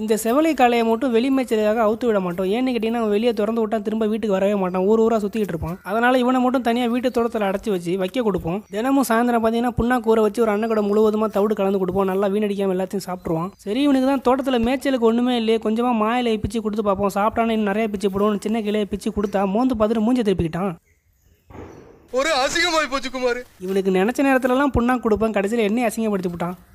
இந்த செவலை காளையை மட்டும் வெளிமச்சரியாக அவுத்து விட மாட்டோம் ஏன்னு கேட்டிங்கன்னா அவன் வெளியே திறந்து விட்டா திரும்ப வீட்டுக்கு வரவே மாட்டான் ஊர் ஊராக சுற்றிட்டு இருப்பான் அதனால் இவனை மட்டும் தனியாக வீட்டு தோட்டத்தில் அடைச்சி வச்சு வைக்க கொடுப்போம் தினமும் சாயந்தரம் பார்த்தீங்கன்னா கூற வச்சு ஒரு அண்ணன் கூட முழுவதுமாக தவிடு கலந்து கொடுப்போம் நல்லா வீணடிக்காமல் எல்லாத்தையும் சாப்பிடுவான் சரி இவனுக்கு தான் தோட்டத்தில் மேய்ச்சலுக்கு ஒன்றுமே இல்லையே கொஞ்சமாக மாயிலை பிச்சு கொடுத்து பார்ப்போம் சாப்பிட்டானே இன்னும் நிறைய பிச்சு போடுவோம் சின்ன கிளையை பிச்சு கொடுத்தா மோந்து பார்த்துட்டு மூஞ்சி திருப்பிக்கிட்டான் ஒரு அசிங்கமாய் போச்சு குமார் இவனுக்கு நினச்ச நேரத்துலலாம் புண்ணா கொடுப்பேன் கடைசியில் என்னையும் அசிங்கப்படுத்தி விட்டான்